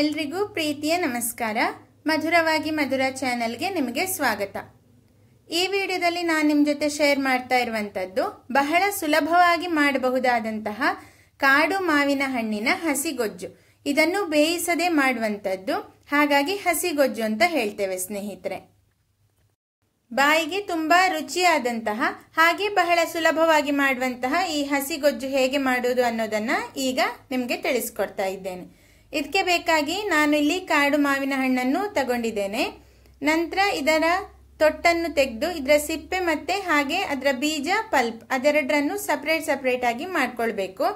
ಎಲ್ರಿಗೂ ಪ್ರೀತಿಯ ನಮಸ್ಕಾರ ಮಧುರವಾಗಿ ಮಧುರ ಚಾನೆಲ್ಗೆ ನಿಮಗೆ ಸ್ವಾಗತ ಈ ವಿಡಿಯೋದಲ್ಲಿ ನಾನು ನಿಮ್ಮ ಜೊತೆ ಶೇರ್ ಮಾಡ್ತಾ ಇರುವಂಥದ್ದು ಬಹಳ ಸುಲಭವಾಗಿ ಮಾಡಬಹುದಾದಂತಹ ಕಾಡು ಮಾವಿನ ಹಣ್ಣಿನ ಹಸಿಗೊಜ್ಜು ಇದನ್ನು ಬೇಯಿಸದೆ ಮಾಡುವಂಥದ್ದು ಹಾಗಾಗಿ ಹಸಿಗೊಜ್ಜು ಅಂತ ಹೇಳ್ತೇವೆ ಸ್ನೇಹಿತರೆ ಬಾಯಿಗೆ ತುಂಬಾ ರುಚಿಯಾದಂತಹ ಹಾಗೆ ಬಹಳ ಸುಲಭವಾಗಿ ಮಾಡುವಂತಹ ಈ ಹಸಿಗೊಜ್ಜು ಹೇಗೆ ಮಾಡುವುದು ಅನ್ನೋದನ್ನ ಈಗ ನಿಮಗೆ ತಿಳಿಸ್ಕೊಡ್ತಾ ಇದ್ದೇನೆ ಇದಕ್ಕೆ ಬೇಕಾಗಿ ನಾನು ಇಲ್ಲಿ ಕಾಡು ಮಾವಿನ ಹಣ್ಣನ್ನು ತಗೊಂಡಿದ್ದೇನೆ ನಂತರ ಇದರ ತೊಟ್ಟನ್ನು ತೆಗೆದು ಇದರ ಸಿಪ್ಪೆ ಮತ್ತೆ ಹಾಗೆ ಅದರ ಬೀಜ ಪಲ್ಪ್ ಅದೆರಡರನ್ನು ಸಪ್ರೇಟ್ ಸಪ್ರೇಟ್ ಆಗಿ ಮಾಡ್ಕೊಳ್ಬೇಕು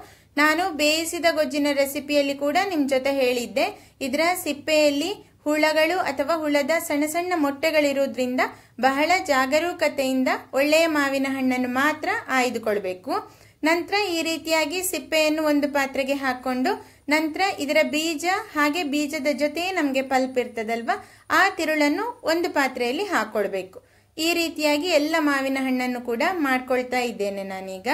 ನಾನು ಬೇಯಿಸಿದ ಗೊಜ್ಜಿನ ರೆಸಿಪಿಯಲ್ಲಿ ಕೂಡ ನಿಮ್ಮ ಜೊತೆ ಹೇಳಿದ್ದೆ ಇದರ ಸಿಪ್ಪೆಯಲ್ಲಿ ಹುಳಗಳು ಅಥವಾ ಹುಳದ ಸಣ್ಣ ಸಣ್ಣ ಮೊಟ್ಟೆಗಳಿರುವುದರಿಂದ ಬಹಳ ಜಾಗರೂಕತೆಯಿಂದ ಒಳ್ಳೆಯ ಮಾವಿನ ಹಣ್ಣನ್ನು ಮಾತ್ರ ಆಯ್ದುಕೊಳ್ಬೇಕು ನಂತರ ಈ ರೀತಿಯಾಗಿ ಸಿಪ್ಪೆಯನ್ನು ಒಂದು ಪಾತ್ರೆಗೆ ಹಾಕೊಂಡು ನಂತರ ಇದರ ಬೀಜ ಹಾಗೆ ಬೀಜದ ಜೊತೆ ನಮಗೆ ಪಲ್ಪ್ ಇರ್ತದಲ್ವಾ ಆ ತಿರುಳನ್ನು ಒಂದು ಪಾತ್ರೆಯಲ್ಲಿ ಹಾಕೊಳ್ಬೇಕು ಈ ರೀತಿಯಾಗಿ ಎಲ್ಲ ಮಾವಿನ ಹಣ್ಣನ್ನು ಕೂಡ ಮಾಡ್ಕೊಳ್ತಾ ಇದ್ದೇನೆ ನಾನೀಗ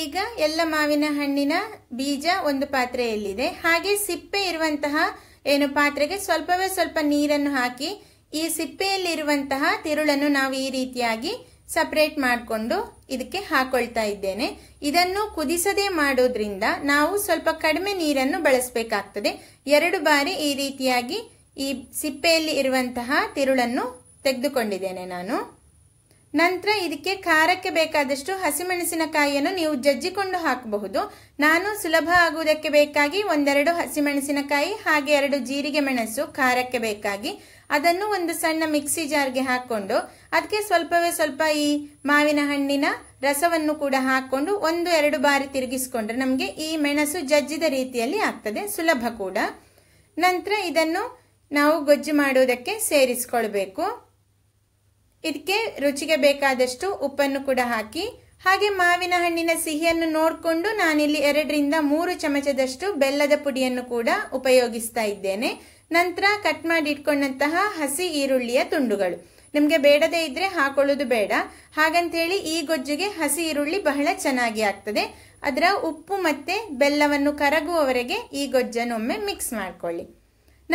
ಈಗ ಎಲ್ಲ ಮಾವಿನ ಹಣ್ಣಿನ ಬೀಜ ಒಂದು ಪಾತ್ರೆಯಲ್ಲಿದೆ ಹಾಗೆ ಸಿಪ್ಪೆ ಇರುವಂತಹ ಏನು ಪಾತ್ರೆಗೆ ಸ್ವಲ್ಪವೇ ಸ್ವಲ್ಪ ನೀರನ್ನು ಹಾಕಿ ಈ ಸಿಪ್ಪೆಯಲ್ಲಿರುವಂತಹ ತಿರುಳನ್ನು ನಾವು ಈ ರೀತಿಯಾಗಿ ಸಪ್ರೇಟ್ ಮಾಡಿಕೊಂಡು ಇದಕ್ಕೆ ಹಾಕೊಳ್ತಾ ಇದ್ದೇನೆ ಇದನ್ನು ಕುದಿಸದೆ ಮಾಡೋದ್ರಿಂದ ನಾವು ಸ್ವಲ್ಪ ಕಡಿಮೆ ನೀರನ್ನು ಬಳಸಬೇಕಾಗ್ತದೆ ಎರಡು ಬಾರಿ ಈ ರೀತಿಯಾಗಿ ಈ ಸಿಪ್ಪೆಯಲ್ಲಿ ಇರುವಂತಹ ತಿರುಳನ್ನು ತೆಗೆದುಕೊಂಡಿದ್ದೇನೆ ನಾನು ನಂತರ ಇದಕ್ಕೆ ಖಾರಕ್ಕೆ ಬೇಕಾದಷ್ಟು ಹಸಿಮೆಣಸಿನಕಾಯಿಯನ್ನು ನೀವು ಜಜ್ಜಿಕೊಂಡು ಹಾಕಬಹುದು ನಾನು ಸುಲಭ ಆಗುವುದಕ್ಕೆ ಬೇಕಾಗಿ ಒಂದೆರಡು ಹಸಿಮೆಣಸಿನಕಾಯಿ ಹಾಗೆ ಎರಡು ಜೀರಿಗೆ ಮೆಣಸು ಖಾರಕ್ಕೆ ಬೇಕಾಗಿ ಅದನ್ನು ಒಂದು ಸಣ್ಣ ಮಿಕ್ಸಿ ಜಾರ್ಗೆ ಹಾಕೊಂಡು ಅದಕ್ಕೆ ಸ್ವಲ್ಪವೇ ಸ್ವಲ್ಪ ಈ ಮಾವಿನ ಹಣ್ಣಿನ ರಸವನ್ನು ಕೂಡ ಹಾಕೊಂಡು ಒಂದು ಎರಡು ಬಾರಿ ತಿರುಗಿಸಿಕೊಂಡ್ರೆ ನಮಗೆ ಈ ಮೆಣಸು ಜಜ್ಜಿದ ರೀತಿಯಲ್ಲಿ ಆಗ್ತದೆ ಸುಲಭ ಕೂಡ ನಂತರ ಇದನ್ನು ನಾವು ಗೊಜ್ಜು ಮಾಡುವುದಕ್ಕೆ ಸೇರಿಸಿಕೊಳ್ಬೇಕು ಇದಕ್ಕೆ ರುಚಿಗೆ ಬೇಕಾದಷ್ಟು ಉಪ್ಪನ್ನು ಕೂಡ ಹಾಕಿ ಹಾಗೆ ಮಾವಿನ ಹಣ್ಣಿನ ಸಿಹಿಯನ್ನು ನೋಡಿಕೊಂಡು ನಾನಿಲ್ಲಿ ಎರಡರಿಂದ ಮೂರು ಚಮಚದಷ್ಟು ಬೆಲ್ಲದ ಪುಡಿಯನ್ನು ಕೂಡ ಉಪಯೋಗಿಸ್ತಾ ಇದ್ದೇನೆ ನಂತರ ಕಟ್ ಮಾಡಿ ಇಟ್ಕೊಂಡಂತಹ ಹಸಿ ಈರುಳ್ಳಿಯ ತುಂಡುಗಳು ನಿಮಗೆ ಬೇಡದೇ ಇದ್ರೆ ಹಾಕೊಳ್ಳೋದು ಬೇಡ ಹಾಗಂತ ಹೇಳಿ ಈ ಗೊಜ್ಜಿಗೆ ಹಸಿ ಈರುಳ್ಳಿ ಬಹಳ ಚೆನ್ನಾಗಿ ಆಗ್ತದೆ ಅದರ ಉಪ್ಪು ಮತ್ತೆ ಬೆಲ್ಲವನ್ನು ಕರಗುವವರೆಗೆ ಈ ಗೊಜ್ಜನ್ನು ಒಮ್ಮೆ ಮಿಕ್ಸ್ ಮಾಡ್ಕೊಳ್ಳಿ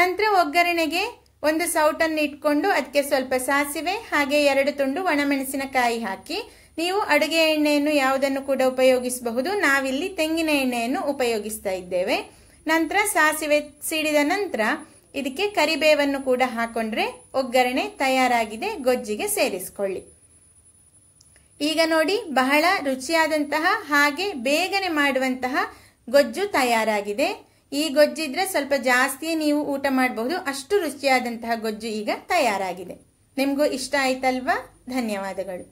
ನಂತರ ಒಗ್ಗರಣೆಗೆ ಒಂದು ಸೌಟನ್ನು ಇಟ್ಕೊಂಡು ಅದಕ್ಕೆ ಸ್ವಲ್ಪ ಸಾಸಿವೆ ಹಾಗೆ ಎರಡು ತುಂಡು ಒಣಮೆಣಸಿನಕಾಯಿ ಹಾಕಿ ನೀವು ಅಡುಗೆ ಎಣ್ಣೆಯನ್ನು ಯಾವುದನ್ನು ಕೂಡ ಉಪಯೋಗಿಸಬಹುದು ನಾವಿಲ್ಲಿ ತೆಂಗಿನ ಎಣ್ಣೆಯನ್ನು ಉಪಯೋಗಿಸ್ತಾ ಇದ್ದೇವೆ ನಂತರ ಸಾಸಿವೆ ಸಿಡಿದ ನಂತರ ಇದಕ್ಕೆ ಕರಿಬೇವನ್ನು ಕೂಡ ಹಾಕೊಂಡ್ರೆ ಒಗ್ಗರಣೆ ತಯಾರಾಗಿದೆ ಗೊಜ್ಜಿಗೆ ಸೇರಿಸಿಕೊಳ್ಳಿ ಈಗ ನೋಡಿ ಬಹಳ ರುಚಿಯಾದಂತಹ ಹಾಗೆ ಬೇಗನೆ ಮಾಡುವಂತಹ ಗೊಜ್ಜು ತಯಾರಾಗಿದೆ ಈ ಗೊಜ್ಜಿದ್ರೆ ಸ್ವಲ್ಪ ಜಾಸ್ತಿ ನೀವು ಊಟ ಮಾಡಬಹುದು ಅಷ್ಟು ರುಚಿಯಾದಂತಹ ಗೊಜ್ಜು ಈಗ ತಯಾರಾಗಿದೆ ನಿಮಗೂ ಇಷ್ಟ ಆಯ್ತಲ್ವಾ ಧನ್ಯವಾದಗಳು